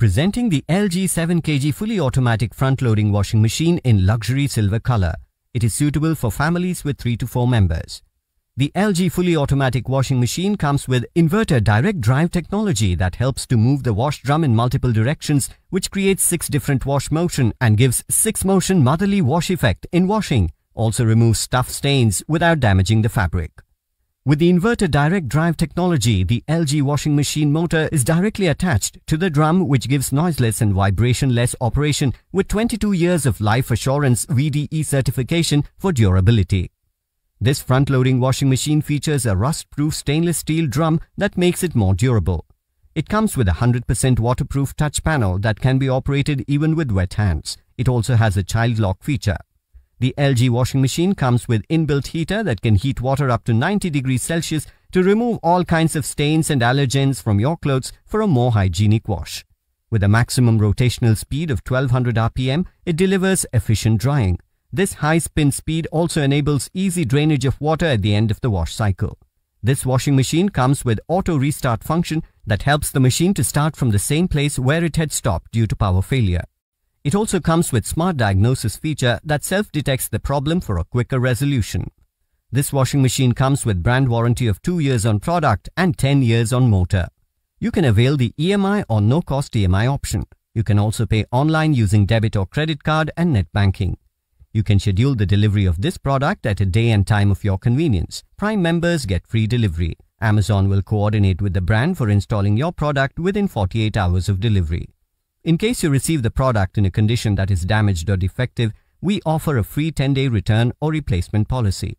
Presenting the LG 7kg fully automatic front-loading washing machine in luxury silver color, it is suitable for families with 3 to 4 members. The LG fully automatic washing machine comes with inverter direct drive technology that helps to move the wash drum in multiple directions which creates 6 different wash motion and gives 6 motion motherly wash effect in washing, also removes tough stains without damaging the fabric. With the inverter direct drive technology, the LG washing machine motor is directly attached to the drum which gives noiseless and vibrationless operation with 22 years of life assurance VDE certification for durability. This front-loading washing machine features a rust-proof stainless steel drum that makes it more durable. It comes with a 100% waterproof touch panel that can be operated even with wet hands. It also has a child lock feature. The LG washing machine comes with inbuilt heater that can heat water up to 90 degrees Celsius to remove all kinds of stains and allergens from your clothes for a more hygienic wash. With a maximum rotational speed of 1200 RPM, it delivers efficient drying. This high spin speed also enables easy drainage of water at the end of the wash cycle. This washing machine comes with auto restart function that helps the machine to start from the same place where it had stopped due to power failure. It also comes with smart diagnosis feature that self-detects the problem for a quicker resolution. This washing machine comes with brand warranty of 2 years on product and 10 years on motor. You can avail the EMI or no-cost EMI option. You can also pay online using debit or credit card and net banking. You can schedule the delivery of this product at a day and time of your convenience. Prime members get free delivery. Amazon will coordinate with the brand for installing your product within 48 hours of delivery. In case you receive the product in a condition that is damaged or defective, we offer a free 10-day return or replacement policy.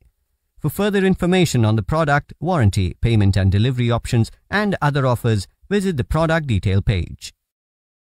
For further information on the product, warranty, payment and delivery options, and other offers, visit the product detail page.